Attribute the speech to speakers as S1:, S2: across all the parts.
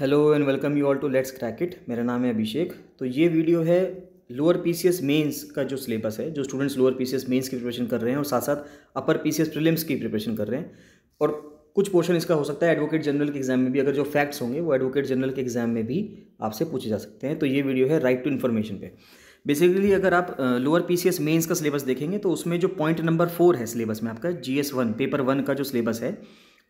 S1: hello and welcome you all to let's crack it मेरा नाम है अभिषेक तो ये वीडियो है लोअर पीसीएस मेंस का जो सिलेबस है जो स्टूडेंट्स लोअर पीसीएस मेंस की प्रिपरेशन कर रहे हैं और साथ साथ अपर पीसीएस प्रीलिम्स की प्रिपरेशन कर रहे हैं और कुछ पोर्शन इसका हो सकता है एडवोकेट जनरल के एग्जाम में भी अगर जो फैक्ट्स होंगे वो एडवोकेट जनरल के एग्जाम में भी आपसे पूछे जा सकते हैं तो ये वीडियो है राइट टू इन्फॉर्मेशन पे बेसिकली अगर आप लोअर पी सी का सिलेबस देखेंगे तो उसमें जो पॉइंट नंबर फोर है सिलेबस में आपका G S one paper one का जो सिलेबस है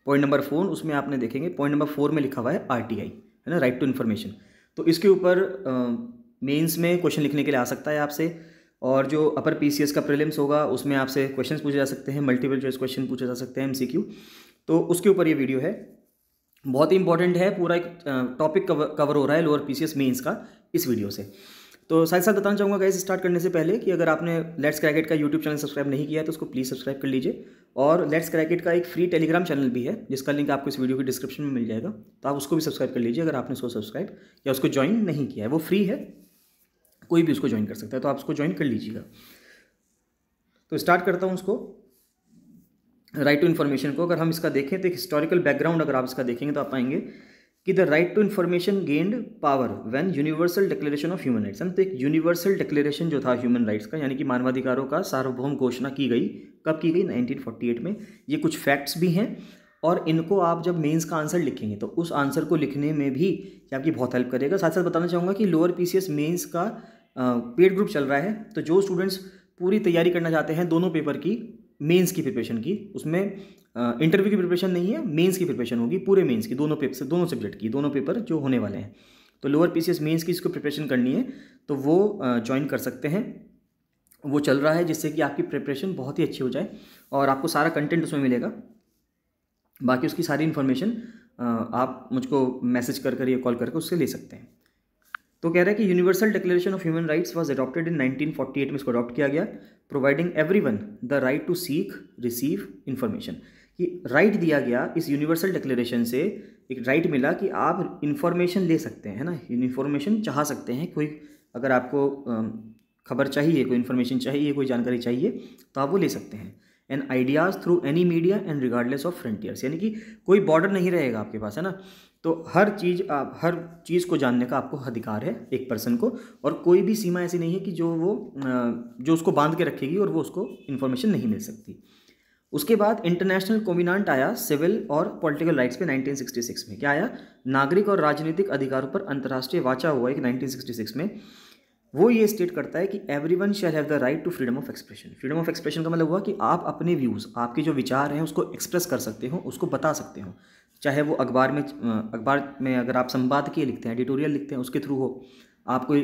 S1: पॉइंट नंबर फोर उसमें आपने देखेंगे पॉइंट नंबर फोर में लिखा हुआ है आर है ना राइट टू इन्फॉर्मेशन तो इसके ऊपर मेंस में क्वेश्चन लिखने के लिए आ सकता है आपसे और जो अपर पीसीएस का प्रीलिम्स होगा उसमें आपसे क्वेश्चंस पूछे जा सकते हैं मल्टीपल चॉइस क्वेश्चन पूछे जा सकते हैं एमसीक्यू तो उसके ऊपर ये वीडियो है बहुत ही इंपॉर्टेंट है पूरा एक टॉपिक कवर कवर हो रहा है लोअर पीसीएस मेंस का इस वीडियो से तो साथ साथ बताना चाहूँगा गैस स्टार्ट करने से पहले कि अगर आपने लेट्स क्रैकेट का यूट्यूब चैनल सब्सक्राइब नहीं किया है तो उसको प्लीज़ सब्सक्राइब कर लीजिए और लेट्स क्रैकेट का एक फ्री टेलीग्राम चैनल भी है जिसका लिंक आपको इस वीडियो की डिस्क्रिप्शन में मिल जाएगा तो आप उसको भी सब्सक्राइब कर लीजिए अगर आपने उसको सब्सक्राइब या उसको ज्वाइन नहीं किया है वो फ्री है कोई भी उसको ज्वाइन कर सकता है तो आप उसको ज्वाइन कर लीजिएगा तो स्टार्ट करता हूँ उसको राइट टू इन्फॉर्मेशन को अगर हम इसका देखें तो एक हिस्टोरिकल बैकग्राउंड अगर आप इसका देखेंगे तो आप पाएंगे कि the right to information gained power when universal declaration of human rights तो एक यूनिवर्सल डिक्लेरेशन जो था ह्यूमन राइट्स का यानी कि मानवाधिकारों का सार्वभौम घोषणा की गई कब की गई 1948 में ये कुछ फैक्ट्स भी हैं और इनको आप जब मेंस का आंसर लिखेंगे तो उस आंसर को लिखने में भी आपकी बहुत हेल्प करेगा साथ साथ बताना चाहूँगा कि लोअर पी सी का पेड ग्रुप चल रहा है तो जो स्टूडेंट्स पूरी तैयारी करना चाहते हैं दोनों पेपर की मेंस की प्रिपरेशन की उसमें इंटरव्यू की प्रिपरेशन नहीं है मेंस की प्रिपरेशन होगी पूरे मेंस की दोनों पेपर दोनों सब्जेक्ट की दोनों पेपर जो होने वाले हैं तो लोअर पीसीएस मेंस की इसको प्रिपरेशन करनी है तो वो ज्वाइन कर सकते हैं वो चल रहा है जिससे कि आपकी प्रिपरेशन बहुत ही अच्छी हो जाए और आपको सारा कंटेंट उसमें मिलेगा बाकी उसकी सारी इन्फॉर्मेशन आप मुझको मैसेज कर कर या कॉल करके उससे ले सकते हैं तो कह रहा है कि universal declaration of human rights was adopted in 1948 में इसको अडॉप्ट किया गया providing every one the right to seek receive information कि राइट दिया गया इस यूनिवर्सल डिक्लेरेशन से एक राइट मिला कि आप इन्फॉर्मेशन ले सकते हैं ना इन्फॉर्मेशन चाह सकते हैं कोई अगर आपको खबर चाहिए कोई इन्फॉर्मेशन चाहिए कोई जानकारी चाहिए तो आप वो ले सकते हैं and ideas through any media and regardless of frontiers यानी कि कोई बॉर्डर नहीं रहेगा आपके पास है ना तो हर चीज़ आप हर चीज़ को जानने का आपको अधिकार है एक पर्सन को और कोई भी सीमा ऐसी नहीं है कि जो वो जो उसको बांध के रखेगी और वो उसको इन्फॉर्मेशन नहीं मिल सकती उसके बाद इंटरनेशनल कोमिनांट आया सिविल और पॉलिटिकल राइट्स पे 1966 में क्या आया नागरिक और राजनीतिक अधिकारों पर अंतर्राष्ट्रीय वाचा हुआ एक 1966 में वो ये स्टेट करता है कि every one shall have the right to freedom of expression freedom of expression का मतलब हुआ कि आप अपने व्यूज़ आपके जो विचार हैं उसको एक्सप्रेस कर सकते हो उसको बता सकते हो चाहे वो अखबार में अखबार में अगर आप संपादकीय लिखते हैं एडिटोरियल लिखते हैं उसके थ्रू हो आप कोई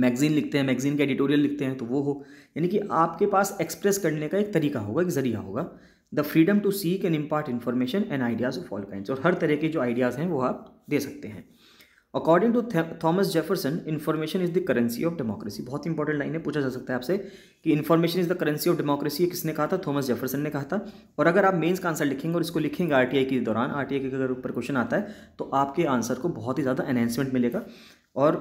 S1: मैगज़ीन लिखते हैं मैगज़ीन के एडिटोरियल लिखते हैं तो वो हो यानी कि आपके पास एक्सप्रेस करने का एक तरीका होगा एक ज़रिया होगा the freedom to seek and impart information and ideas of all kind और हर तरह के जो आइडियाज़ हैं वो आप दे सकते हैं according to Thomas Jefferson information is the currency of democracy बहुत इंपॉर्टेंट लाइन है पूछा जा सकता है आपसे कि information is the currency of democracy किसने कहा था थॉमस जेफरसन ने कहा था और अगर आप मेन्स का आंसर लिखेंगे और इसको लिखेंगे आई के दौरान आई के अगर ऊपर क्वेश्चन आता है तो आपके आंसर को बहुत ही ज़्यादा एनहेंसमेंट मिलेगा और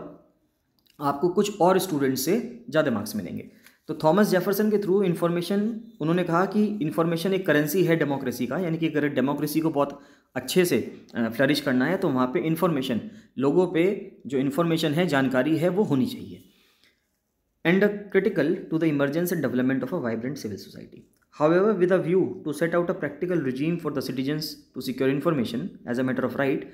S1: आपको कुछ और स्टूडेंट से ज़्यादा मार्क्स मिलेंगे तो थॉमस जेफरसन के थ्रू इन्फॉर्मेशन उन्होंने कहा कि इन्फॉर्मेशन एक करेंसी है डेमोक्रेसी का यानी कि अगर डेमोक्रेसी को बहुत अच्छे से फ्लरिश करना है तो वहाँ पे इन्फॉर्मेशन लोगों पे जो इन्फॉर्मेशन है जानकारी है वो होनी चाहिए and critical to the emergence and development of a vibrant civil society ever with a view to set out a practical regime for the citizens to secure information as a matter of right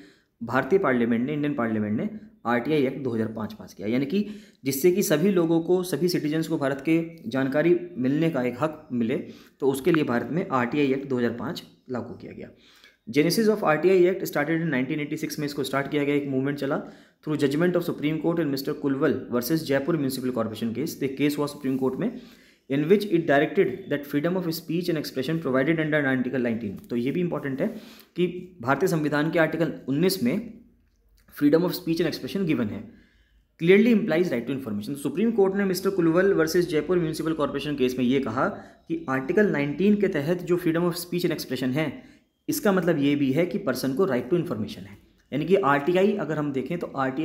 S1: भारतीय parliament ने Indian parliament ने R T I act दो हज़ार पाँच पास किया यानी कि जिससे कि सभी लोगों को सभी सिटीजन्स को भारत के जानकारी मिलने का एक हक मिले तो उसके लिए भारत में आर टी आई एक्ट दो हज़ार पाँच लागू किया गया genesis of R T I act started in nineteen eighty six में इसको स्टार्ट किया गया एक मूवमेंट चला through judgment of Supreme Court and mister Kulwal versus Jaipur municipal corporation case the case हुआ सुप्रीम कोर्ट में in which it directed that freedom of speech and expression provided under article nineteen तो ये भी important है कि भारतीय संविधान के आर्टिकल उन्नीस में freedom of speech and expression given है clearly implies right to information Supreme Court ने mister Kulwal versus Jaipur municipal corporation case में ये कहा कि आर्टिकल नाइनटीन के तहत जो freedom of speech and expression है इसका मतलब ये भी है कि पर्सन को राइट टू इन्फॉर्मेशन है यानी कि आर अगर हम देखें तो आर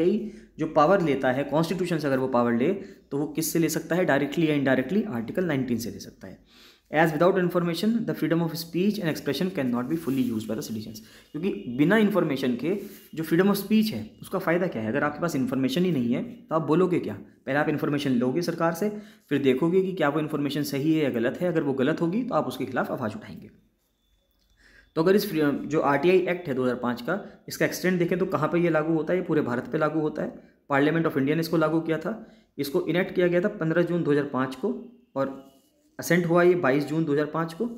S1: जो पावर लेता है कॉन्स्टिट्यूशन से अगर वो पावर ले तो वो किससे ले सकता है डायरेक्टली या इनडायरेक्टली आर्टिकल 19 से ले सकता है as without information the freedom of speech and expression can not be fully use by the citizens क्योंकि बिना इन्फॉर्मेशन के जो फ्रीडम ऑफ स्पीच है उसका फ़ायदा क्या है अगर आपके पास इन्फॉर्मेशन ही नहीं है तो आप बोलोगे क्या पहले आप इन्फॉर्मेशन लोगे सरकार से फिर देखोगे कि क्या वो इन्फॉर्मेशन सही है या गलत है अगर वो गलत होगी तो आप उसके खिलाफ आवाज़ उठाएंगे तो अगर इस जो आर एक्ट है 2005 का इसका एक्सटेंड देखें तो कहाँ पर यह लागू होता है ये पूरे भारत पर लागू होता है पार्लियामेंट ऑफ इंडिया ने इसको लागू किया था इसको इनेक्ट किया गया था 15 जून 2005 को और असेंट हुआ ये 22 जून 2005 को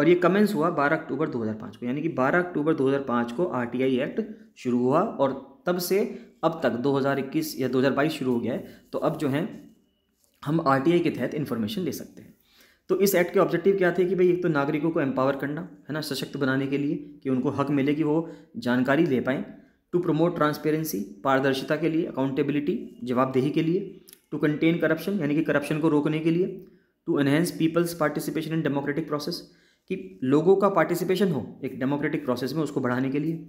S1: और ये कमेंस हुआ 12 अक्टूबर 2005 को यानी कि 12 अक्टूबर 2005 को आरटीआई एक्ट शुरू हुआ और तब से अब तक 2021 या 2022 शुरू हो गया है तो अब जो है हम आरटीआई के तहत इन्फॉर्मेशन ले सकते हैं तो इस एक्ट के ऑब्जेक्टिव क्या थे कि भाई एक तो नागरिकों को एम्पावर करना है ना सशक्त बनाने के लिए कि उनको हक मिले कि वो जानकारी ले पाएँ टू प्रमोट ट्रांसपेरेंसी पारदर्शिता के लिए अकाउंटेबिलिटी जवाबदेही के लिए टू कंटेन करप्शन यानी कि करप्शन को रोकने के लिए to enhance people's participation in democratic process कि लोगों का पार्टिसिपेशन हो एक डेमोक्रेटिक प्रोसेस में उसको बढ़ाने के लिए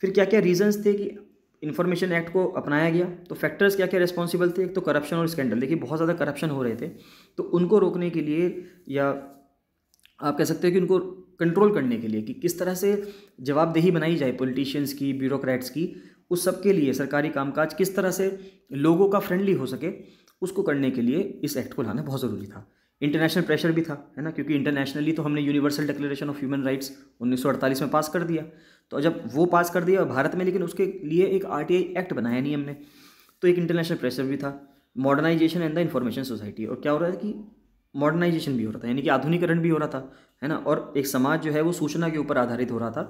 S1: फिर क्या क्या रीजंस थे कि इन्फॉर्मेशन एक्ट को अपनाया गया तो फैक्टर्स क्या क्या रिस्पॉन्सिबल थे एक तो करप्शन और स्कैंडल देखिए बहुत ज़्यादा करप्शन हो रहे थे तो उनको रोकने के लिए या आप कह सकते हो कि उनको कंट्रोल करने के लिए कि किस तरह से जवाबदेही बनाई जाए पॉलिटिशियंस की ब्यूरोक्रेट्स की उस सब के लिए सरकारी कामकाज किस तरह से लोगों का फ्रेंडली हो सके उसको करने के लिए इस एक्ट को लाना बहुत ज़रूरी था इंटरनेशनल प्रेशर भी था है ना क्योंकि इंटरनेशनली तो हमने universal declaration of human rights 1948 में पास कर दिया तो जब वो पास कर दिया भारत में लेकिन उसके लिए एक आर एक्ट बनाया नहीं हमने तो एक इंटरनेशनल प्रेशर भी था modernisation and the information society और क्या हो रहा है कि मॉडर्नाइजेशन भी हो रहा था यानी कि आधुनिकरण भी हो रहा था है ना और एक समाज जो है वो सूचना के ऊपर आधारित हो रहा था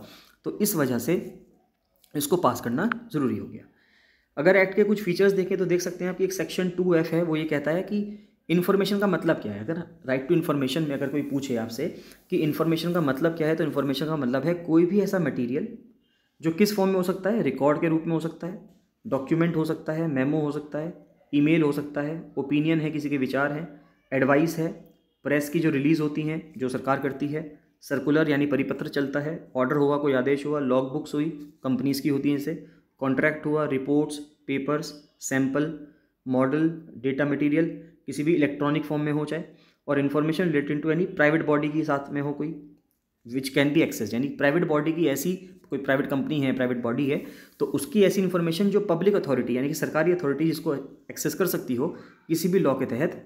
S1: तो इस वजह से इसको पास करना ज़रूरी हो गया अगर एक्ट के कुछ फीचर्स देखें तो देख सकते हैं आप कि एक सेक्शन टू एफ है वो ये कहता है कि इन्फॉर्मेशन का मतलब क्या है अगर राइट टू इन्फॉर्मेशन में अगर कोई पूछे आपसे कि इन्फॉर्मेशन का मतलब क्या है तो इन्फॉर्मेशन का मतलब है कोई भी ऐसा मटेरियल जो किस फॉर्म में हो सकता है रिकॉर्ड के रूप में हो सकता है डॉक्यूमेंट हो सकता है मेमो हो सकता है ईमेल हो सकता है ओपिनियन है किसी के विचार हैं एडवाइस है प्रेस की जो रिलीज़ होती हैं जो सरकार करती है सर्कुलर यानी परिपत्र चलता है ऑर्डर हुआ कोई आदेश हुआ लॉग बुक्स हुई कंपनीज़ की होती हैं इसे कॉन्ट्रैक्ट हुआ reports papers sample model data material किसी भी इलेक्ट्रॉनिक फॉर्म में हो चाहे और information related to any private body के साथ में हो कोई विच कैन बी एक्सेस यानी प्राइवेट बॉडी की ऐसी कोई प्राइवेट कंपनी है प्राइवेट बॉडी है तो उसकी ऐसी इन्फॉर्मेशन जो पब्लिक अथॉरिटी यानी कि सरकारी अथॉरिटी जिसको एक्सेस कर सकती हो किसी भी लॉ के तहत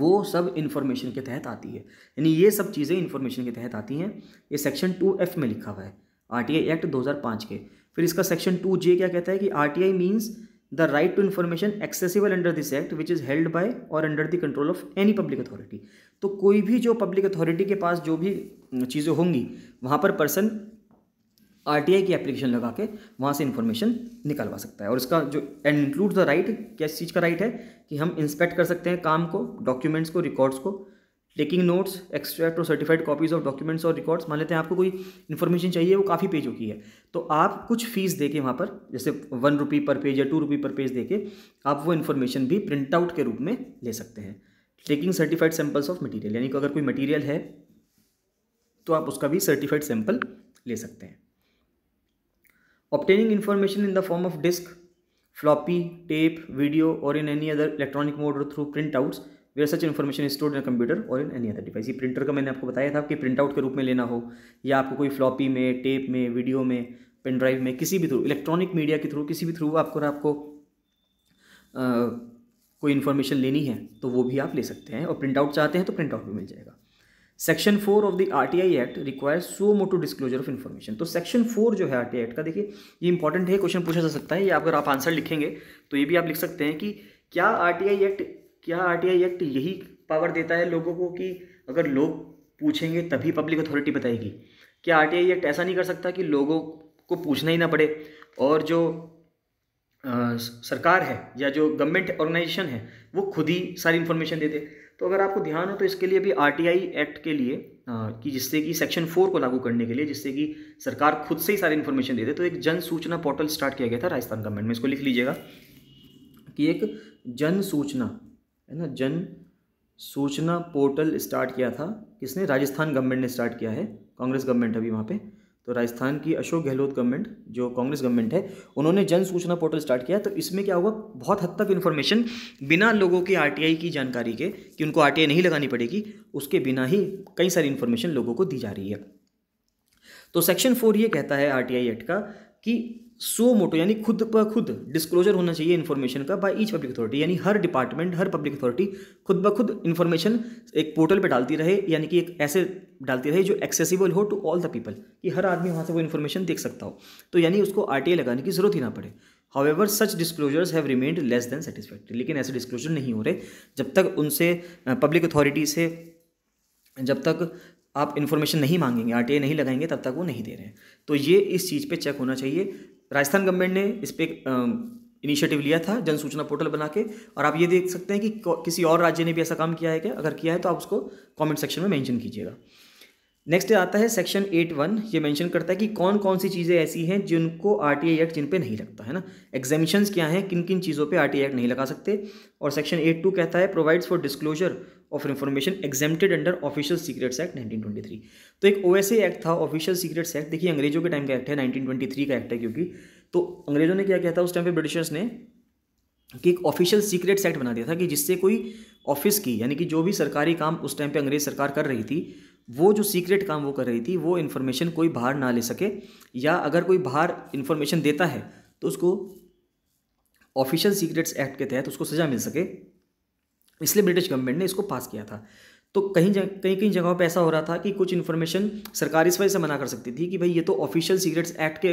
S1: वो सब इन्फॉर्मेशन के तहत आती है यानी ये सब चीज़ें इन्फॉर्मेशन के तहत आती हैं ये सेक्शन टू एफ में लिखा हुआ है आर एक्ट दो के फिर इसका सेक्शन टू जे क्या कहता है कि R T I means the right to information accessible under this act which is held by or under the control of any public authority तो कोई भी जो पब्लिक अथॉरिटी के पास जो भी चीज़ें होंगी वहाँ पर पर्सन आर टी आई की एप्लीकेशन लगा के वहाँ से इन्फॉर्मेशन निकलवा सकता है और इसका जो एंड इंक्लूड द राइट क्या इस चीज़ का राइट है कि हम इंस्पेक्ट कर सकते हैं काम को डॉक्यूमेंट्स को रिकॉर्ड्स को टेकिंग नोट्स एक्सट्रैक्ट और सर्टिफाइड कॉपीज़ ऑफ डॉक्यूमेंट्स और रिकॉर्ड्स मान लेते हैं आपको कोई इन्फॉर्मेशन चाहिए वो काफ़ी पेजों की है तो आप कुछ फ़ीस दे के वहाँ पर जैसे वन रुपी पर पेज या टू रुपी पर पेज दे के आप वो इन्फॉर्मेशन भी प्रिंट आउट के रूप में ले सकते हैं taking certified samples of material यानी कि अगर कोई मटीरियल है तो आप उसका भी सर्टिफाइड सैम्पल ले सकते हैं obtaining information in the form of disk floppy tape video और in any other electronic mode और through print outs where such information stored in computer और इन एनी अदर डिवाइस ये प्रिंटर का मैंने आपको बताया था कि प्रिंट आउट के रूप में लेना हो या आपको कोई फ्लॉपी में टेप में वीडियो में पेन ड्राइव में किसी भी थ्रू इलेक्ट्रॉनिक मीडिया के थ्रू किसी भी थ्रू आपको आपको आ, कोई इन्फॉर्मेशन लेनी है तो वो भी आप ले सकते हैं और प्रिंट आउट चाहते हैं तो प्रिंट आउट भी मिल जाएगा section four of the R T I act requires suo motu disclosure of information तो सेक्शन फोर जो है आर टी आई एक्ट का देखिए ये इंपॉर्टेंट है क्वेश्चन पूछा जा सकता है या अगर आप आंसर लिखेंगे तो ये भी आप लिख सकते हैं कि क्या आर टी आई एक्ट क्या आर टी आई एक्ट यही पावर देता है लोगों को कि अगर लोग पूछेंगे तभी पब्लिक अथॉरिटी बताएगी क्या आर टी आई एक्ट ऐसा नहीं कर सकता कि लोगों को पूछना ही ना पड़े और जो आ, सरकार है या जो गवर्नमेंट ऑर्गेनाइजेशन है वो खुद ही सारी इन्फॉर्मेशन देते तो अगर आपको ध्यान हो तो इसके लिए भी आर टी आई एक्ट के लिए आ, कि जिससे कि सेक्शन फोर को लागू करने के लिए जिससे कि सरकार खुद से ही सारी इन्फॉर्मेशन देते तो एक जन सूचना पोर्टल स्टार्ट किया गया था राजस्थान गवर्नमेंट में इसको लिख लीजिएगा कि एक जन सूचना है ना जन सूचना पोर्टल स्टार्ट किया था किसने राजस्थान गवर्नमेंट ने स्टार्ट किया है कांग्रेस गवर्नमेंट अभी वहाँ पे तो राजस्थान की अशोक गहलोत गवर्नमेंट जो कांग्रेस गवर्नमेंट है उन्होंने जन सूचना पोर्टल स्टार्ट किया तो इसमें क्या हुआ बहुत हद तक इन्फॉर्मेशन बिना लोगों के आरटीआई की जानकारी के कि उनको आर नहीं लगानी पड़ेगी उसके बिना ही कई सारी इन्फॉर्मेशन लोगों को दी जा रही है तो सेक्शन फोर ये कहता है आर एक्ट का कि सो मोटो यानी खुद ब खुद डिस्क्लोजर होना चाहिए इन्फॉर्मेशन का बाय ईच पब्लिक अथॉरिटी यानी हर डिपार्टमेंट हर पब्लिक अथॉरिटी खुद ब खुद इन्फॉर्मेशन एक पोर्टल पे डालती रहे यानी कि एक ऐसे डालती रहे जो एक्सेसिबल हो टू ऑल द पीपल कि हर आदमी वहाँ से वो इन्फॉर्मेशन देख सकता हो तो यानी उसको आर लगाने की जरूरत ही ना पड़े however such disclosures have remained less than satisfactory लेकिन ऐसे डिस्क्लोजर नहीं हो रहे जब तक उनसे पब्लिक अथॉरिटी से जब तक आप इन्फॉर्मेशन नहीं मांगेंगे आर नहीं लगाएंगे तब तक वो नहीं दे रहे हैं तो ये इस चीज़ पे चेक होना चाहिए राजस्थान गवर्नमेंट ने इस पर इनिशिएटिव लिया था जन सूचना पोर्टल बना के और आप ये देख सकते हैं कि किसी और राज्य ने भी ऐसा काम किया है क्या अगर किया है तो आप उसको कमेंट सेक्शन में मेंशन कीजिएगा नेक्स्ट आता है सेक्शन एट वन ये मेंशन करता है कि कौन कौन सी चीज़ें ऐसी हैं जिनको आर टी आई एक्ट जिन पर नहीं लगता है ना एग्जामिशन क्या हैं किन किन चीज़ों पर आर टी आई एक्ट नहीं लगा सकते और सेक्शन एट टू कहता है provides for disclosure of information exempted under official secrets act 1923 तो एक ओएसए एक्ट था ऑफिशियल सीक्रेट्स एक्ट देखिए अंग्रेजों के टाइम का एक्ट है 1923 का एक्ट है क्योंकि तो अंग्रेजों ने क्या किया था उस टाइम पे ब्रिटिशर्स ने कि एक ऑफिशियल सीक्रेट्स एक्ट बना दिया था कि जिससे कोई ऑफिस की यानी कि जो भी सरकारी काम उस टाइम पर अंग्रेज सरकार कर रही थी वो जो सीक्रेट काम वो कर रही थी वो इन्फॉर्मेशन कोई बाहर ना ले सके या अगर कोई बाहर इन्फॉर्मेशन देता है तो उसको ऑफिशियल सीक्रेट्स एक्ट के तहत उसको सज़ा मिल सके इसलिए ब्रिटिश गवर्नमेंट ने इसको पास किया था तो कहीं जग कहीं कहीं जगहों पर ऐसा हो रहा था कि कुछ इन्फॉर्मेशन सरकार इस वजह से मना कर सकती थी कि भाई ये तो ऑफिशियल सीक्रेट्स एक्ट के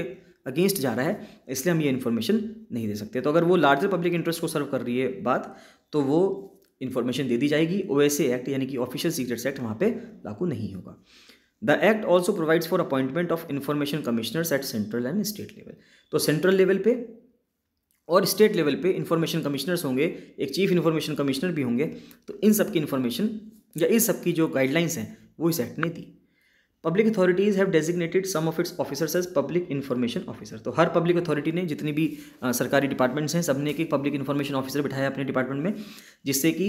S1: अगेंस्ट जा रहा है इसलिए हम ये इन्फॉर्मेशन नहीं दे सकते तो अगर वो लार्जर पब्लिक इंटरेस्ट को सर्व कर रही है बात तो वो इन्फॉर्मेशन दे दी जाएगी ओ एक्ट यानी कि ऑफिशियल सीक्रेट्स एक्ट वहाँ पर लागू नहीं होगा the act also provides for appointment of information commissioners at central and state level तो सेंट्रल लेवल पे और स्टेट लेवल पे इन्फॉर्मेशन कमिश्नर्स होंगे एक चीफ इन्फॉर्मेशन कमिश्नर भी होंगे तो इन सब की इन्फॉर्मेशन या इन सब की जो गाइडलाइंस हैं वो इस एक्ट ने दी public authorities have designated some of its officers as public information officer तो हर पब्लिक अथॉरिटी ने जितनी भी आ, सरकारी डिपार्टमेंट्स हैं सब ने एक पब्लिक इन्फॉर्मेशन ऑफिसर बिठाया अपने डिपार्टमेंट में जिससे कि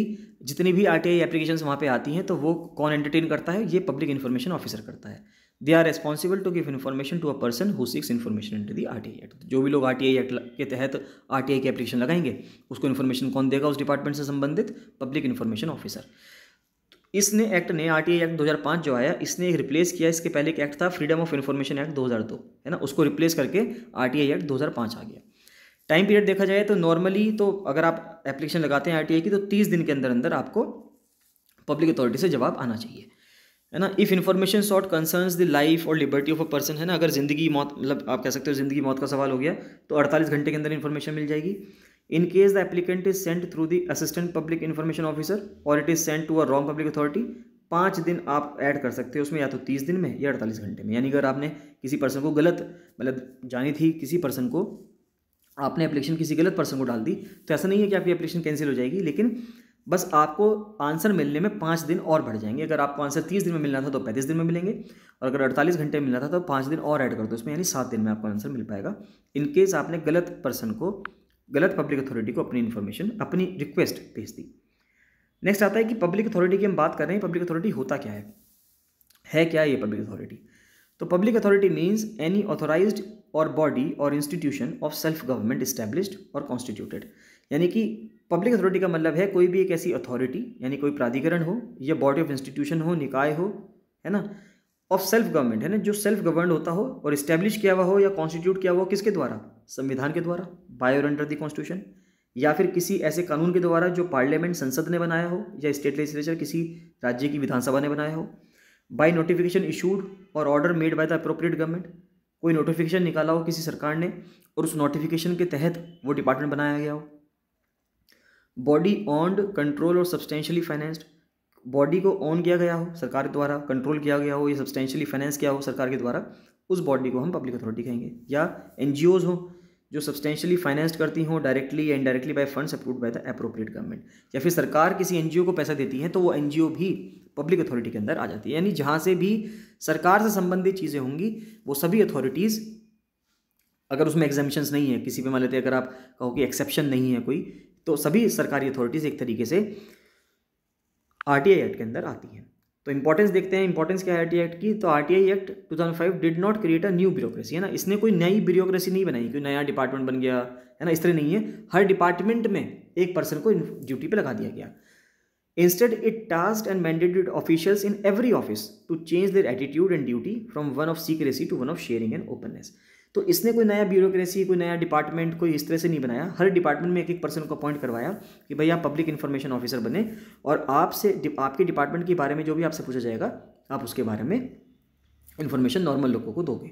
S1: जितनी भी आर टी आई एप्लीकेशन वहाँ पर आती हैं तो वो कौन एंटरटेन करता है ये पब्लिक इन्फॉर्मेशन ऑफिसर करता है they are responsible to give information to a person who seeks information in to the R T act जो भी लोग आर टी आई एक्ट के तहत आर टी आई की एप्लीकेशन लगाएंगे उसको इन्फॉर्मेशन कौन देगा उस डिपार्टमेंट से संबंधित पब्लिक इन्फॉर्मेशन ऑफिसर इसने एक्ट ने आर टी आई एक्ट दो हज़ार पाँच जो आया इसने एक रिप्लेस किया इसके पहले एक एक्ट था फ्रीडम ऑफ इन्फॉर्मेशन एक्ट दो हज़ार दो है ना उसको रिप्लेस करके आर टी आई एक्ट दो हज़ार पाँच आ गया टाइम पीरियड देखा जाए तो नॉर्मली तो अगर आप एप्लीकेशन लगाते हैं आर टी आई की तो तीस दिन के अंदर अंदर आपको पब्लिक अथॉरिटी से जवाब आना चाहिए है ना if information sought concerns the life और लिबर्टी ऑफ अ पर्सन है ना अगर जिंदगी मौत मतलब आप कह सकते हो जिंदगी मौत का सवाल हो गया तो 48 घंटे के अंदर इन्फॉर्मेशन मिल जाएगी in case the applicant is sent through the assistant public information officer और it is sent to a wrong public authority पाँच दिन आप ऐड कर सकते हो उसमें या तो तीस दिन में या अड़तालीस घंटे में यानी अगर आपने किसी पर्सन को गलत मतलब जानी थी किसी पर्सन को आपने एप्लीकेशन किसी गलत पर्सन को डाल दी तो ऐसा नहीं है कि आपकी एप्लीकेशन कैंसिल हो जाएगी लेकिन बस आपको आंसर मिलने में पाँच दिन और बढ़ जाएंगे अगर आपको आंसर तीस दिन में मिलना था तो पैंतीस दिन में मिलेंगे और अगर अड़तालीस घंटे मिलना था तो पाँच दिन और ऐड कर दो इसमें यानी सात दिन में आपको आंसर मिल पाएगा इनकेस आपने गलत पर्सन को गलत पब्लिक अथॉरिटी को अपनी इन्फॉर्मेशन अपनी रिक्वेस्ट भेज दी नेक्स्ट आता है कि पब्लिक अथॉरिटी की हम बात कर रहे हैं पब्लिक अथॉरिटी होता क्या है है क्या ये पब्लिक अथॉरिटी तो public authority means any authorise और बॉडी और institution of self government established और कॉन्स्टिट्यूटेड यानी कि पब्लिक अथॉरिटी का मतलब है कोई भी एक ऐसी अथॉरिटी यानी कोई प्राधिकरण हो या बॉडी ऑफ इंस्टीट्यूशन हो निकाय हो है ना ऑफ सेल्फ गवर्नमेंट है ना जो सेल्फ गवर्न होता हो और इस्टेब्लिश किया हुआ हो या कॉन्स्टिट्यूट किया हुआ हो किसके द्वारा संविधान के द्वारा बाय और अंडर द कॉन्स्टिट्यूशन या फिर किसी ऐसे कानून के द्वारा जो पार्लियामेंट संसद ने बनाया हो या स्टेट लेजिस्लेचर किसी राज्य की विधानसभा ने बनाया हो बाय नोटिफिकेशन इशूड और order made by the appropriate government कोई नोटिफिकेशन निकाला हो किसी सरकार ने और उस नोटिफिकेशन के तहत वो डिपार्टमेंट बनाया गया हो बॉडी ऑनड कंट्रोल और सब्सटेंशियली फाइनेंस्ड बॉडी को ऑन किया गया हो सरकार के द्वारा कंट्रोल किया गया हो या सब्सटेंशली फाइनेंस किया हो सरकार के द्वारा उस बॉडी को हम पब्लिक अथॉरिटी कहेंगे या एन जी ओज हों जो सब्सटेंशली फाइनेंस्ड करती हों डायरेक्टली या indirectly by funds approve by the appropriate government या फिर सरकार किसी ओ को पैसा देती है तो वो ओ भी पब्लिक अथॉरिटी के अंदर आ जाती है यानी जहाँ से भी सरकार से संबंधित चीज़ें होंगी वो सभी अथॉरिटीज़ अगर उसमें एग्जामिशंस नहीं है किसी पे मान लेते अगर आप कहो कि एक्सेप्शन नहीं है कोई तो सभी सरकारी अथॉरिटीज़ एक तरीके से आर टी एक्ट के अंदर आती हैं तो इंपॉर्टेंस देखते हैं इंपॉर्टेंस क्या है आर एक्ट की तो R act 2005 did not create a new bureaucracy है ना इसने कोई नई ब्यूरोक्रेसी नहीं बनाई कोई नया डिपार्टमेंट बन गया है ना इस तरह नहीं है हर डिपार्टमेंट में एक पर्सन को ड्यूटी पर लगा दिया गया instead it task and mandated officials in every office to change their attitude and duty from one of secrecy to one of sharing and openness तो इसने कोई नया ब्यूरोक्रेसी कोई नया डिपार्टमेंट कोई इस तरह से नहीं बनाया हर डिपार्टमेंट में एक एक पर्सन को अपॉइंट करवाया कि भाई आप पब्लिक इन्फॉर्मेशन ऑफिसर बने और आपसे आपके डिपार्टमेंट के बारे में जो भी आपसे पूछा जाएगा आप उसके बारे में इन्फॉर्मेशन नॉर्मल लोगों को दोगे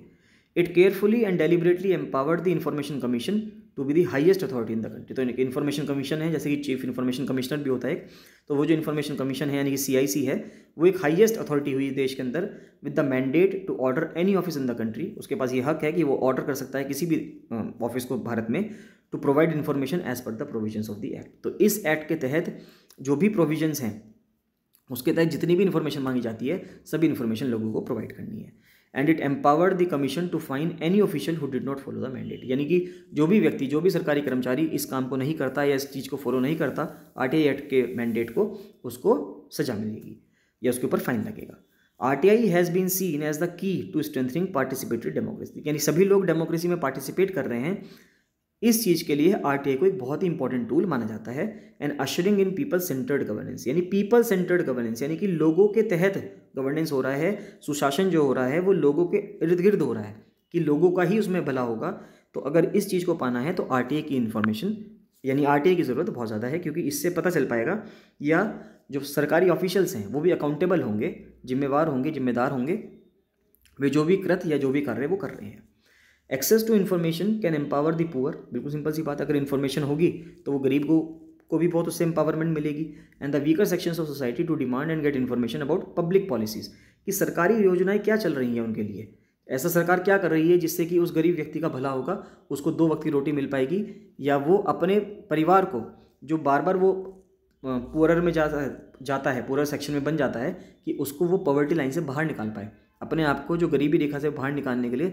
S1: it carefully and deliberately empowered the information commission to be the highest authority in the country तो इन्फॉर्मेशन कमीशन है जैसे कि चीफ इन्फॉर्मेशन कमिश्नर भी होता है एक तो वो जो इन्फॉर्मेशन कमीशन है यानी कि सी है वो एक हाइएस्ट अथॉरिटी हुई देश के अंदर with the mandate to order any office in the country उसके पास ये हक है कि वो ऑर्डर कर सकता है किसी भी ऑफिस को भारत में to provide information as per the provision of the act तो इस एक्ट के तहत जो भी प्रोविजन्स हैं उसके तहत जितनी भी इन्फॉर्मेशन मांगी जाती है सभी इन्फॉर्मेशन लोगों को प्रोवाइड करनी है and it empowered the commission to fine any official who did not follow the mandate यानी कि जो भी व्यक्ति जो भी सरकारी कर्मचारी इस काम को नहीं करता या इस चीज़ को फॉलो नहीं करता आर टी एक्ट के मैंडेट को उसको सजा मिलेगी या उसके ऊपर फाइन लगेगा R T I has been seen as the key to strengthening participatory democracy यानी सभी लोग डेमोक्रेसी में पार्टिसिपेट कर रहे हैं इस चीज़ के लिए आर को एक बहुत ही इंपॉर्टेंट टूल माना जाता है and ushering in people centred governance यानी पीपल सेंटर्ड गवर्नेंस यानी कि लोगों के तहत गवर्नेंस हो रहा है सुशासन जो हो रहा है वो लोगों के इर्द गिर्द हो रहा है कि लोगों का ही उसमें भला होगा तो अगर इस चीज़ को पाना है तो आर की इन्फॉर्मेशन यानी आर की ज़रूरत बहुत ज़्यादा है क्योंकि इससे पता चल पाएगा या जो सरकारी ऑफिशियल्स हैं वो भी अकाउंटेबल होंगे जिम्मेवार होंगे जिम्मेदार होंगे वे जो भी कृत या जो भी कर रहे हैं वो कर रहे हैं access to information can empower the poor बिल्कुल सिंपल सी बात अगर इन्फॉर्मेशन होगी तो वो गरीब को को भी बहुत उससे एम्पावरमेंट मिलेगी and the weaker sections of society to demand and get information about public policies कि सरकारी योजनाएं क्या चल रही हैं उनके लिए ऐसा सरकार क्या कर रही है जिससे कि उस गरीब व्यक्ति का भला होगा उसको दो वक्त की रोटी मिल पाएगी या वो अपने परिवार को जो बार बार वो पुअर में जाता है जाता है पुअर सेक्शन में बन जाता है कि उसको वो पॉवर्टी लाइन से बाहर निकाल पाए अपने आप को जो गरीबी रेखा से बाहर निकालने के लिए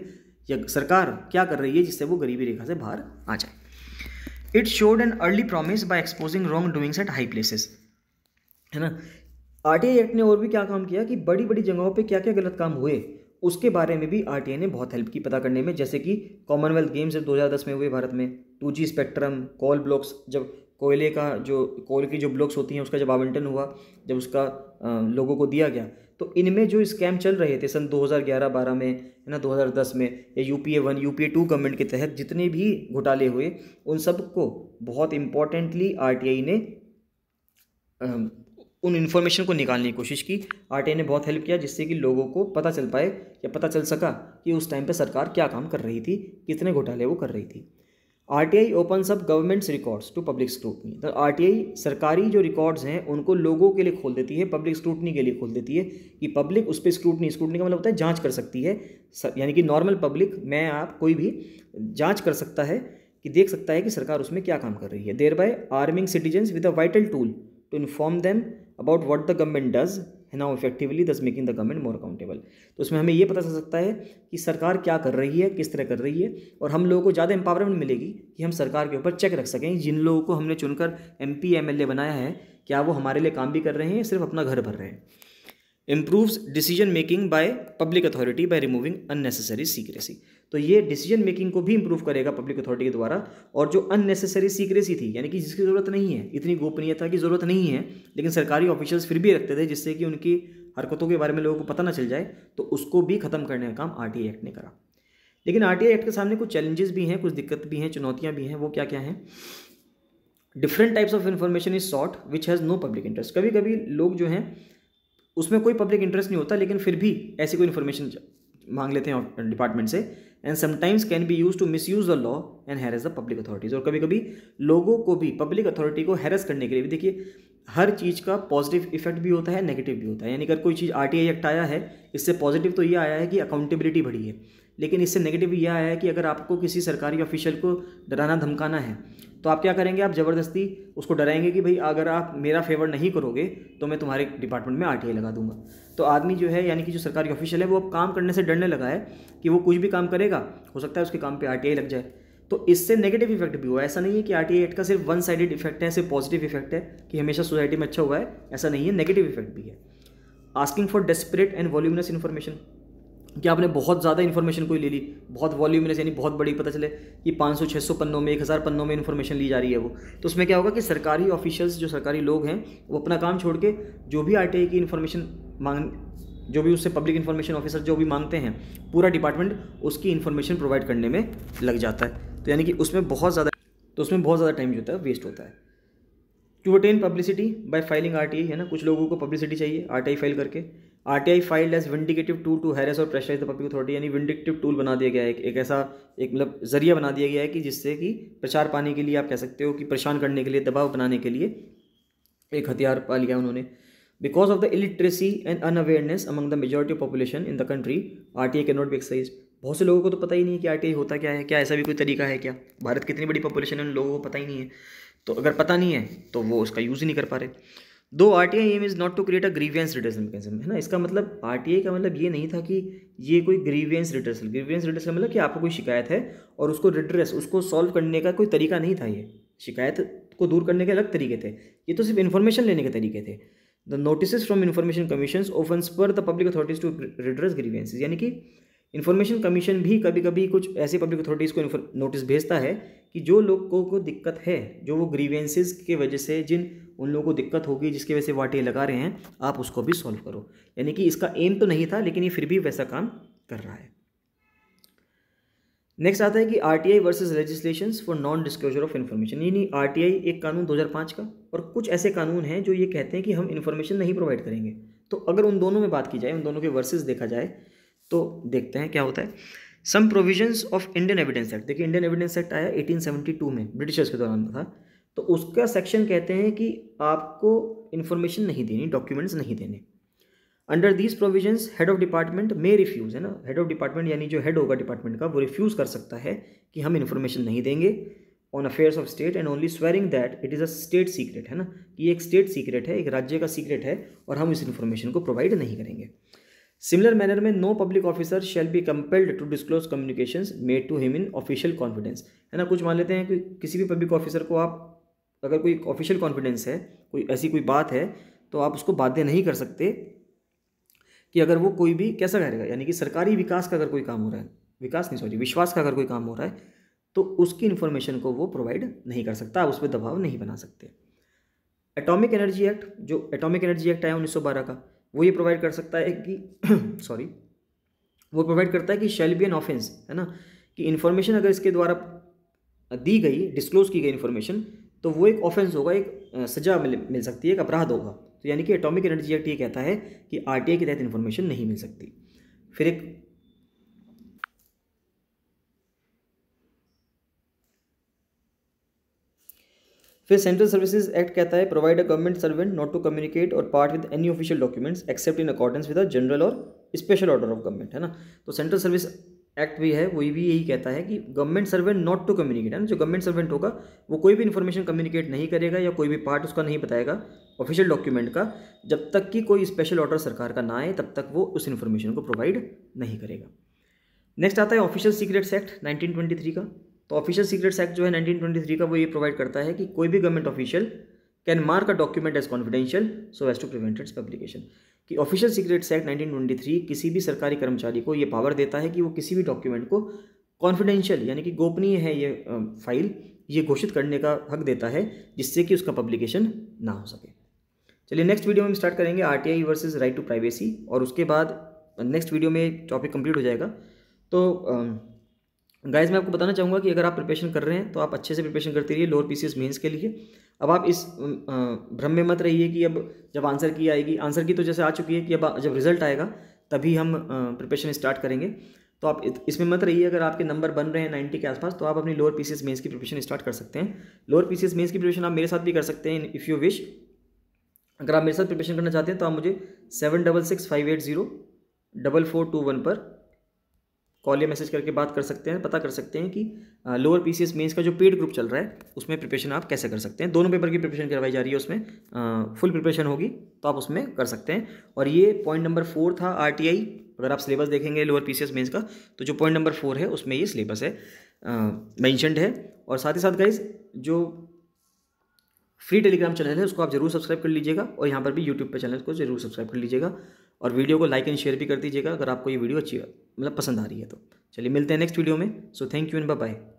S1: या सरकार क्या कर रही है जिससे वो गरीबी रेखा से बाहर आ जाए it showed an early promise by exposing wrongdoings at high places है ना आर एक्ट ने और भी क्या काम किया कि बड़ी बड़ी जगहों पे क्या क्या गलत काम हुए उसके बारे में भी आर टी ने बहुत हेल्प की पता करने में जैसे कि कॉमनवेल्थ गेम्स दो हज़ार दस में हुए भारत में two G spectrum coal blocks जब कोयले का जो कोयले की जो ब्लॉक्स होती हैं उसका जब आवंटन हुआ जब उसका लोगों को दिया गया तो इनमें जो स्कैम चल रहे थे सन 2011-12 में है ना 2010 में या U P A one U P A two government के तहत जितने भी घोटाले हुए उन सब को बहुत इम्पोर्टेंटली आर टी आई ने उन इन्फॉर्मेशन को निकालने की कोशिश की आर टी आई ने बहुत हेल्प किया जिससे कि लोगों को पता चल पाए या पता चल सका कि उस टाइम पर सरकार क्या काम कर रही थी कितने घोटाले वो कर रही थी आर टी आई ओपन सब government's records to public scrutiny तो आई सरकारी जो रिकॉर्ड्स हैं उनको लोगों के लिए खोल देती है पब्लिक स्क्रूटनी के लिए खोल देती है कि पब्लिक उस पर स्क्रूटनी स्क्रूटनी का मतलब होता है जाँच कर सकती है यानी कि नॉर्मल पब्लिक मैं आप कोई भी जाँच कर सकता है कि देख सकता है कि सरकार उसमें क्या काम कर रही है thereby arming citizens with a vital tool to inform them about what the government does है ना effectively thus making the government more accountable तो उसमें हमें ये पता चल सकता है कि सरकार क्या कर रही है किस तरह कर रही है और हम लोगों को ज़्यादा एम्पावरमेंट मिलेगी कि हम सरकार के ऊपर चेक रख सकें जिन लोगों को हमने चुनकर M P M L A बनाया है क्या वो हमारे लिए काम भी कर रहे हैं या सिर्फ अपना घर भर रहे हैं improves decision making by public authority by removing unnecessary secrecy तो ये डिसीजन मेकिंग को भी इंप्रूव करेगा पब्लिक अथॉरिटी के द्वारा और जो अननेसेसरी सीक्रेसी थी यानी कि जिसकी ज़रूरत नहीं है इतनी गोपनीयता की ज़रूरत नहीं है लेकिन सरकारी ऑफिशियल्स फिर भी रखते थे जिससे कि उनकी हरकतों के बारे में लोगों को पता ना चल जाए तो उसको भी खत्म करने का काम आर एक्ट ने करा लेकिन आर एक्ट के सामने कुछ चैलेंजेस भी हैं कुछ दिक्कत भी हैं चुनौतियाँ भी हैं वो क्या क्या हैं different types of information is sought which has no public interest कभी कभी लोग जो हैं उसमें कोई पब्लिक इंटरेस्ट नहीं होता लेकिन फिर भी ऐसी कोई इन्फॉर्मेशन मांग लेते हैं डिपार्टमेंट से and sometimes can be use to misuse the law and harass the public authorities और कभी कभी लोगों को भी पब्लिक अथॉरिटी को हैरस करने के लिए भी देखिए हर चीज़ का पॉजिटिव इफेक्ट भी होता है नेगेटिव भी होता है यानी अगर कोई चीज़ आर टी एक्ट आया है इससे पॉजिटिव तो ये आया है कि अकाउंटेबिलिटी बढ़ी है लेकिन इससे नेगेटिव यह आया है कि अगर आपको किसी सरकारी ऑफिशियल को डराना धमकाना है तो आप क्या करेंगे आप ज़बरदस्ती उसको डराएंगे कि भाई अगर आप मेरा फेवर नहीं करोगे तो मैं तुम्हारे डिपार्टमेंट में आर लगा दूंगा तो आदमी जो है यानी कि जो सरकारी ऑफिशियल है वो अब काम करने से डरने लगा है कि वो कुछ भी काम करेगा हो सकता है उसके काम पर आर लग जाए तो इससे नेगेटिव इफेक्ट भी हुआ ऐसा नहीं है कि आर एक्ट का सिर्फ वन साइडेड इफेक्ट है सिर्फ पॉजिटिव इफेक्ट है कि हमेशा सोसाइटी में अच्छा हुआ है ऐसा नहीं है नेगेटिव इफेक्ट भी है asking for disparate and voluminous information कि आपने बहुत ज़्यादा इन्फॉर्मेशन कोई ले ली बहुत में यानी बहुत बड़ी पता चले कि 500 600 पन्नों में 1000 पन्नों में इन्फॉर्मेशन ली जा रही है वो तो उसमें क्या होगा कि सरकारी ऑफिशियल्स जो सरकारी लोग हैं वो अपना काम छोड़ के जो भी आर की इन्फॉर्मेशन मांग जो भी उससे पब्लिक इन्फॉर्मेशन ऑफिसर जो भी मांगते हैं पूरा डिपार्टमेंट उसकी इन्फॉर्मेशन प्रोवाइड करने में लग जाता है तो यानी कि उसमें बहुत ज़्यादा तो उसमें बहुत ज़्यादा टाइम जो होता है वेस्ट होता है to attain publicity by filing R है ना कुछ लोगों को पब्लिसिटी चाहिए आर फाइल करके R T I filed as vindictive tool to harass or pressure the public authority यानी विंडिकेटिव टूल बना दिया गया है एक ऐसा एक मतलब जरिया बना दिया गया है कि जिससे कि प्रचार पाने के लिए आप कह सकते हो कि परेशान करने के लिए दबाव बनाने के लिए एक हथियार पा लिया उन्होंने because of the illiteracy and unawareness among the majority of population in the country R T I के नॉट बी एक्सरसाइज बहुत से लोगों को तो पता ही नहीं है कि आर टी आई होता क्या है क्या ऐसा भी कोई तरीका है क्या भारत कितनी बड़ी पॉपुलेशन है उन लोगों को पता ही नहीं है तो अगर पता नहीं है तो वो उसका यूज़ ही नहीं कर पा रहे दो R T I aim is not to create a grievance redressal mechanism है ना इसका मतलब आर टी आई का मतलब ये नहीं था कि ये कोई ग्रीवियंस रिटर्सल ग्रीवियंस रिटर्सल मतलब कि आपको कोई शिकायत है और उसको रिड्रेस उसको सॉल्व करने का कोई तरीका नहीं था ये शिकायत को दूर करने के अलग तरीके थे ये तो सिर्फ इन्फॉर्मेशन लेने के तरीके थे the notice from information commission often पर the public authorities to redress grievance यानी कि इन्फॉर्मेशन कमीशन भी कभी कभी कुछ ऐसे पब्लिक अथॉरिटीज़ को नोटिस भेजता है कि जो लोगों को दिक्कत है जो वो ग्रीवेंसेज के वजह से जिन उन लोगों को दिक्कत होगी जिसकी वजह से वाटे लगा रहे हैं आप उसको भी सॉल्व करो यानी कि इसका एम तो नहीं था लेकिन ये फिर भी वैसा काम कर रहा है नेक्स्ट आता है कि R T I versus legislation for non disclosure of information यानी आर टी आई एक कानून 2005 का और कुछ ऐसे कानून हैं जो ये कहते हैं कि हम इन्फॉर्मेशन नहीं प्रोवाइड करेंगे तो अगर उन दोनों में बात की जाए उन दोनों के वर्सेज देखा जाए तो देखते हैं क्या होता है some provisions of Indian evidence act देखिए इंडियन एविडेंस एक्ट आया 1872 में ब्रिटिशर्स के दौरान था तो उसका सेक्शन कहते हैं कि आपको इन्फॉर्मेशन नहीं देनी डॉक्यूमेंट्स नहीं देने under these provisions head of department may refuse है ना हेड ऑफ डिपार्टमेंट यानी जो हेड होगा डिपार्टमेंट का वो रिफ्यूज़ कर सकता है कि हम इन्फॉर्मेशन नहीं देंगे on affairs of state and only swearing that it is a state secret है ना कि एक स्टेट सीक्रेट है एक राज्य का सीक्रेट है और हम इस इन्फॉर्मेशन को प्रोवाइड नहीं करेंगे सिमिलर मैनर में no public officer shall be compelled to disclose communication made to him in official confidence है ना कुछ मान लेते हैं कि किसी भी पब्लिक ऑफिसर को आप अगर कोई ऑफिशियल कॉन्फिडेंस है कोई ऐसी कोई बात है तो आप उसको बाध्य नहीं कर सकते कि अगर वो कोई भी कैसा करेगा यानी कि सरकारी विकास का अगर कोई काम हो रहा है विकास नहीं सॉरी विश्वास का अगर कोई काम हो रहा है तो उसकी इन्फॉर्मेशन को वो प्रोवाइड नहीं कर सकता आप उस पर दबाव नहीं बना सकते एटॉमिक एनर्जी एक्ट जो एटॉमिक एनर्जी एक्ट आया उन्नीस का वो ये प्रोवाइड कर सकता है कि सॉरी वो प्रोवाइड करता है कि शेल बी एन ऑफेंस है ना कि इन्फॉर्मेशन अगर इसके द्वारा दी गई डिस्क्लोज की गई इन्फॉर्मेशन तो वो एक ऑफेंस होगा एक सजा मिल मिल सकती है एक अपराध होगा तो यानी कि एटॉमिक एनर्जी एक्ट ये कहता है कि आर के तहत इन्फॉर्मेशन नहीं मिल सकती फिर एक फिर सेंट्रल सर्विसेज एक्ट कहता है provide a government servant not to communicate or part with any official documents except in accordance with a general or special order of government है ना तो सेंट्रल सर्विस एक्ट भी है वही भी यही कहता है कि government servant not to communicate है ना जो गवर्नमेंट सर्वेंट होगा वो कोई भी इन्फॉर्मेशन कम्युनिकेट नहीं करेगा या कोई भी पार्ट उसका नहीं बताएगा ऑफिशियल डॉक्यूमेंट का जब तक कि कोई स्पेशल ऑर्डर सरकार का ना आए तब तक वो उस इन्फॉर्मेशन को प्रोवाइड नहीं करेगा नेक्स्ट आता है ऑफिशियल सीक्रेट्स एक्ट 1923 का तो ऑफिशियल सीक्रेट्स एक्ट जो है 1923 का वो ये प्रोवाइड करता है कि कोई भी government official can mark a document as confidential so as to prevent its publication कि ऑफिशियल सीक्रेट्स एक्ट 1923 किसी भी सरकारी कर्मचारी को ये पावर देता है कि वो किसी भी डॉक्यूमेंट को कॉन्फिडेंशियल यानी कि गोपनीय है ये फाइल ये घोषित करने का हक देता है जिससे कि उसका पब्लिकेशन ना हो सके चलिए नेक्स्ट वीडियो में हम स्टार्ट करेंगे R T I versus right to privacy और उसके बाद नेक्स्ट वीडियो में टॉपिक कंप्लीट हो जाएगा तो गाइज मैं आपको बताना चाहूँगा कि अगर आप प्रिपरेशन कर रहे हैं तो आप अच्छे से प्रिपरेशन करते रहिए लोअर पीसीएस मेंस के लिए अब आप इस भ्रम में मत रहिए कि अब जब आंसर की आएगी आंसर की तो जैसे आ चुकी है कि अब जब रिजल्ट आएगा तभी हम प्रिपरेशन स्टार्ट करेंगे तो आप इसमें मत रहिए अगर आपके नंबर बन रहे हैं नाइन्टी के आसपास तो आप अपनी लोअर पी सी की प्रिपरेशन स्टार्ट कर सकते हैं लोअर पी सी की प्रिपरेशन आप मेरे साथ भी कर सकते हैं इफ़ यू विश अगर आप मेरे साथ प्रिपरेशन करना चाहते हैं तो आप मुझे seven double six five eight zero double four two one पर कॉल या मैसेज करके बात कर सकते हैं पता कर सकते हैं कि लोअर पी सी मेंस का जो पेड ग्रुप चल रहा है उसमें प्रिपरेशन आप कैसे कर सकते हैं दोनों पेपर की प्रिपरेशन करवाई जा रही है उसमें आ, फुल प्रिपरेशन होगी तो आप उसमें कर सकते हैं और ये पॉइंट नंबर फोर था आर टी आई अगर आप सिलेबस देखेंगे लोअर पी सी मेंस का तो जो पॉइंट नंबर फोर है उसमें ये सिलेबस है मैंशनड है और साथ ही साथ गाइज जो फ्री टेलीग्राम चैनल है उसको आप जरूर सब्सक्राइब कर लीजिएगा और यहाँ पर भी यूट्यूब पर चैनल को जरूर सब्सक्राइब कर लीजिएगा और वीडियो को लाइक एंड शेयर भी कर दीजिएगा अगर आपको ये वीडियो अच्छी मतलब पसंद आ रही है तो चलिए मिलते हैं नेक्स्ट वीडियो में so thank you and bye